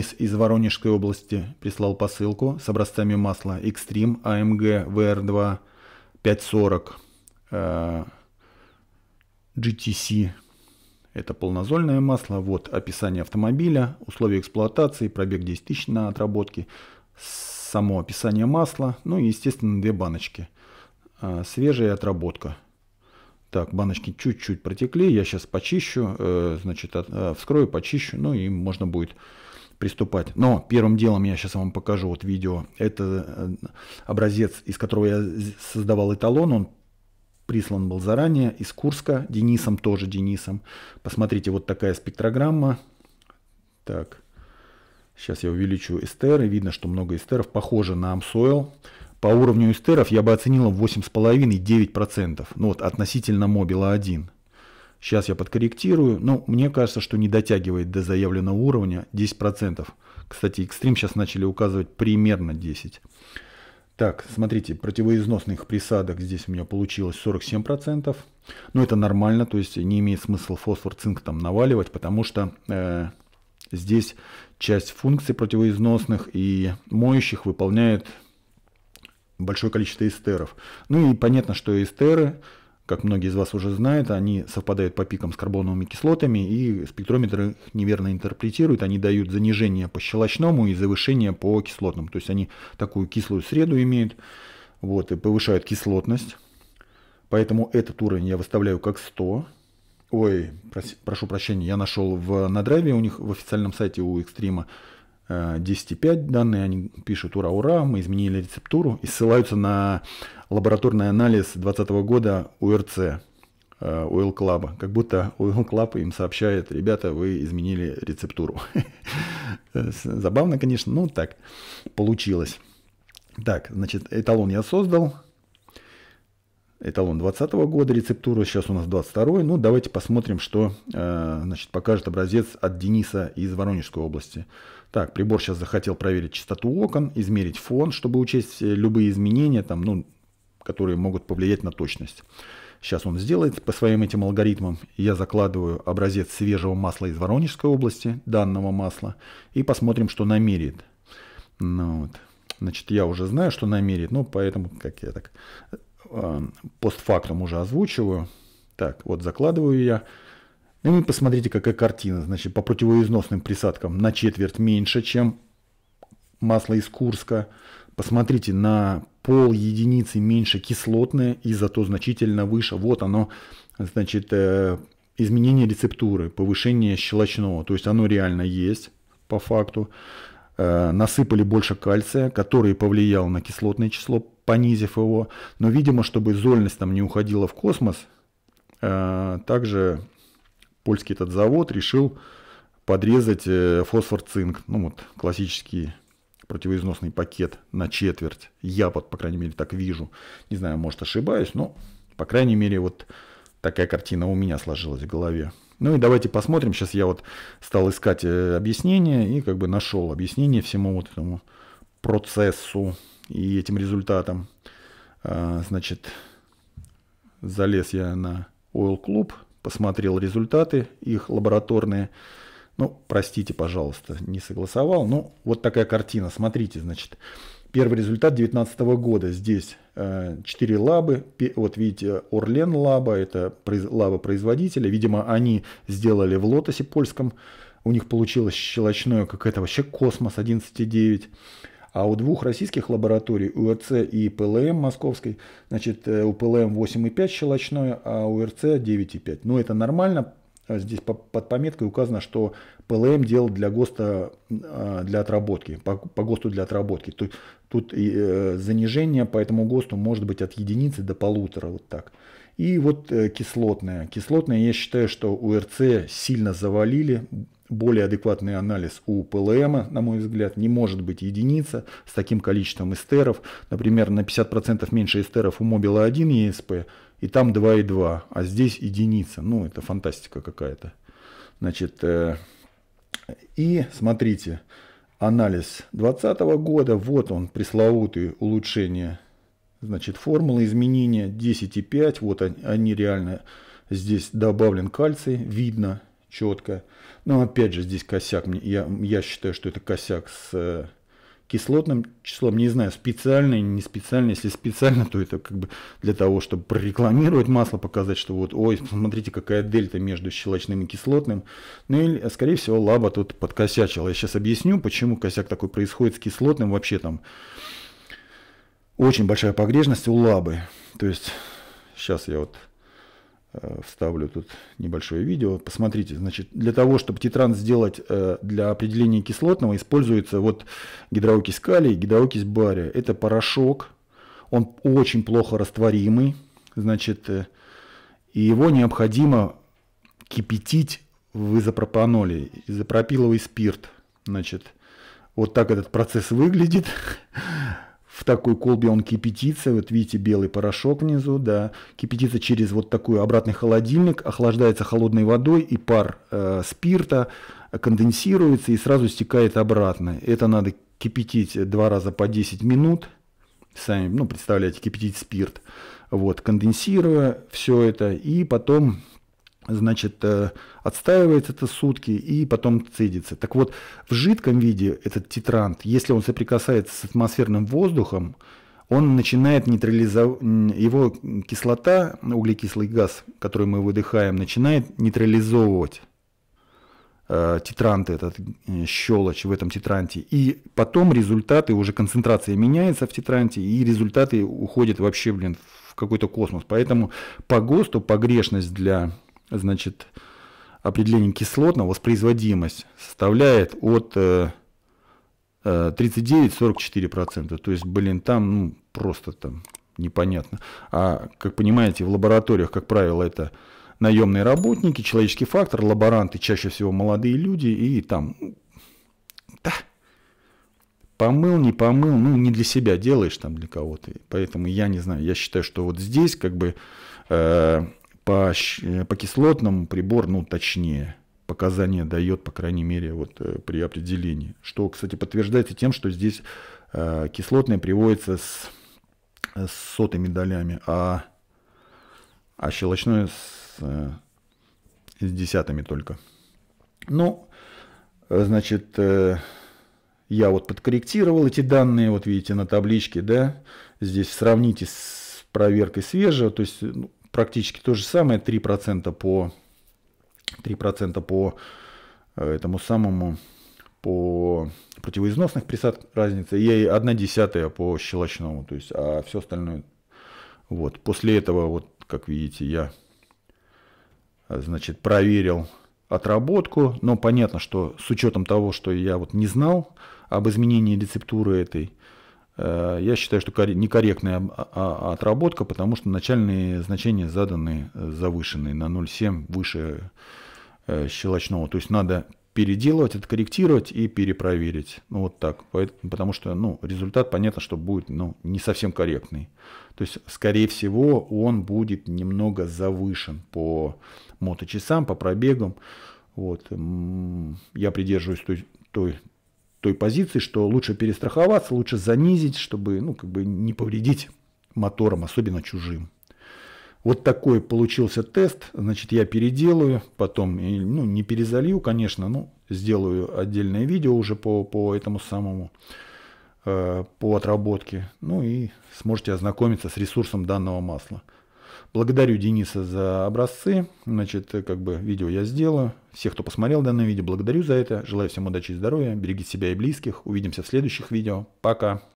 Денис из Воронежской области прислал посылку с образцами масла Extreme AMG VR2 540 э, GTC. Это полнозольное масло. Вот описание автомобиля, условия эксплуатации, пробег 10 тысяч на отработке, само описание масла, ну и, естественно, две баночки. Э, свежая отработка. Так, баночки чуть-чуть протекли, я сейчас почищу, э, значит, э, вскрою, почищу, ну и можно будет приступать. Но первым делом я сейчас вам покажу вот видео. Это э, образец, из которого я создавал эталон. Он прислан был заранее из Курска Денисом, тоже Денисом. Посмотрите, вот такая спектрограмма. Так, сейчас я увеличу эстеры. Видно, что много эстеров. Похоже на Амсойл. По уровню эстеров я бы оценила 8,5-9%. Ну вот относительно мобила 1. Сейчас я подкорректирую, но ну, мне кажется, что не дотягивает до заявленного уровня 10%. Кстати, экстрим сейчас начали указывать примерно 10%. Так, смотрите, противоизносных присадок здесь у меня получилось 47%. Но ну, это нормально, то есть не имеет смысла фосфор, цинк там наваливать, потому что э, здесь часть функций противоизносных и моющих выполняет большое количество эстеров. Ну и понятно, что эстеры как многие из вас уже знают, они совпадают по пикам с карбоновыми кислотами, и спектрометры их неверно интерпретируют. Они дают занижение по щелочному и завышение по кислотным. То есть они такую кислую среду имеют, вот, и повышают кислотность. Поэтому этот уровень я выставляю как 100. Ой, прос, прошу прощения, я нашел в на драйве у них в официальном сайте у Экстрима 10.5 данные, они пишут «Ура, ура, мы изменили рецептуру» и ссылаются на лабораторный анализ 2020 года УРЦ, э, Oil Club. Как будто Oil Club им сообщает, ребята, вы изменили рецептуру. Э, забавно, конечно, но так получилось. Так, значит, эталон я создал, эталон 2020 года, рецептура сейчас у нас 22 Ну, давайте посмотрим, что э, значит, покажет образец от Дениса из Воронежской области. Так, прибор сейчас захотел проверить частоту окон, измерить фон, чтобы учесть э, любые изменения, там, ну, которые могут повлиять на точность. Сейчас он сделает по своим этим алгоритмам. Я закладываю образец свежего масла из Воронежской области, данного масла, и посмотрим, что намерит. Ну, вот. Значит, я уже знаю, что намерит, но ну, поэтому, как я так постфактум уже озвучиваю. Так, вот закладываю я. И вы посмотрите, какая картина. Значит, по противоизносным присадкам на четверть меньше, чем масло из Курска. Посмотрите, на пол единицы меньше кислотное и зато значительно выше. Вот оно, значит, э, изменение рецептуры, повышение щелочного. То есть оно реально есть по факту. Э, насыпали больше кальция, который повлиял на кислотное число, понизив его. Но, видимо, чтобы зольность там не уходила в космос, э, также польский этот завод решил подрезать э, фосфор-цинк, ну вот классический противоизносный пакет на четверть. Я вот, по крайней мере, так вижу. Не знаю, может ошибаюсь, но, по крайней мере, вот такая картина у меня сложилась в голове. Ну и давайте посмотрим. Сейчас я вот стал искать э, объяснение и как бы нашел объяснение всему вот этому процессу и этим результатам. А, значит, залез я на Oil Club, посмотрел результаты их лабораторные. Ну, простите, пожалуйста, не согласовал. Ну, вот такая картина. Смотрите, значит, первый результат 2019 года. Здесь 4 э, лабы. Вот видите, Орлен лаба, это лаба производителя. Видимо, они сделали в лотосе польском. У них получилось щелочное, как это вообще космос 11,9. А у двух российских лабораторий, УРЦ и ПЛМ московской, значит, э, у ПЛМ 8,5 щелочное, а у РЦ 9,5. Но это нормально, Э, здесь под пометкой указано, что ПЛМ делал для ГОСТа э, для отработки, по, ГОСТу для отработки. Тут, тут э, занижение по этому ГОСТу может быть от единицы до полутора, вот так. И вот э, кислотная. Кислотная, я считаю, что УРЦ сильно завалили. Более адекватный анализ у ПЛМ, на мой взгляд, не может быть единица с таким количеством эстеров. Например, на 50% меньше эстеров у Мобила 1 ESP, и там 2,2, а здесь единица. Ну, это фантастика какая-то. Значит, э, и смотрите, анализ 2020 года, вот он, пресловутый улучшение, значит, формула изменения 10,5, вот они, они реально, здесь добавлен кальций, видно четко. Но опять же, здесь косяк, я, я считаю, что это косяк с э, кислотным числом, не знаю, специально или не специально. Если специально, то это как бы для того, чтобы прорекламировать масло, показать, что вот, ой, смотрите, какая дельта между щелочным и кислотным. Ну или, скорее всего, лаба тут подкосячила. Я сейчас объясню, почему косяк такой происходит с кислотным. Вообще там очень большая погрешность у лабы. То есть, сейчас я вот Э, вставлю тут небольшое видео. Посмотрите, значит, для того, чтобы титран сделать э, для определения кислотного, используется вот гидроокись калий, гидроокись бария. Это порошок, он очень плохо растворимый, значит, э, и его необходимо кипятить в изопропаноле, изопропиловый спирт. Значит, вот так этот процесс выглядит. в такой колбе он кипятится, вот видите белый порошок внизу, да, кипятится через вот такой обратный холодильник, охлаждается холодной водой и пар э, спирта конденсируется и сразу стекает обратно. Это надо кипятить два раза по 10 минут, сами, ну, представляете, кипятить спирт, вот, конденсируя все это, и потом значит, э, отстаивается это сутки и потом цедится. Так вот, в жидком виде этот титрант, если он соприкасается с атмосферным воздухом, он начинает нейтрализовать, его кислота, углекислый газ, который мы выдыхаем, начинает нейтрализовывать э, титрант этот э, щелочь в этом титранте. И потом результаты, уже концентрация меняется в титранте, и результаты уходят вообще, блин, в какой-то космос. Поэтому по ГОСТу погрешность для значит, определение кислот воспроизводимость составляет от 39-44%. Э, э, То есть, блин, там ну, просто там непонятно. А, как понимаете, в лабораториях, как правило, это наемные работники, человеческий фактор, лаборанты чаще всего молодые люди, и там, ну, да, помыл, не помыл, ну, не для себя делаешь там, для кого-то. Поэтому я не знаю, я считаю, что вот здесь как бы... Э, по, э, по кислотному прибор, ну, точнее, показания дает, по крайней мере, вот э, при определении. Что, кстати, подтверждается тем, что здесь э, кислотное приводится с, э, с сотыми долями, а, а щелочное с, э, с десятыми только. Ну, значит, э, я вот подкорректировал эти данные, вот видите, на табличке, да, здесь сравните с проверкой свежего, то есть ну, практически то же самое, 3% по, 3% по э, этому самому, по противоизносных присад разница, и 1 десятая по щелочному, то есть, а все остальное, вот, после этого, вот, как видите, я, значит, проверил отработку, но понятно, что с учетом того, что я вот не знал об изменении рецептуры этой, Э, я считаю, что некорректная а, а, а, отработка, потому что начальные значения заданы э, завышенные на 0,7 выше э, щелочного. То есть надо переделывать, откорректировать и перепроверить. Ну, вот так. Потому что ну, результат, понятно, что будет ну, не совсем корректный. То есть, скорее всего, он будет немного завышен по моточасам, по пробегам. Вот. Я придерживаюсь той, той той позиции, что лучше перестраховаться, лучше занизить, чтобы ну, как бы не повредить моторам, особенно чужим. Вот такой получился тест, значит, я переделаю, потом, ну, не перезалью, конечно, ну, сделаю отдельное видео уже по, по этому самому, э, по отработке, ну, и сможете ознакомиться с ресурсом данного масла. Благодарю Дениса за образцы. Значит, как бы видео я сделаю. Всех, кто посмотрел данное видео, благодарю за это. Желаю всем удачи и здоровья. Берегите себя и близких. Увидимся в следующих видео. Пока.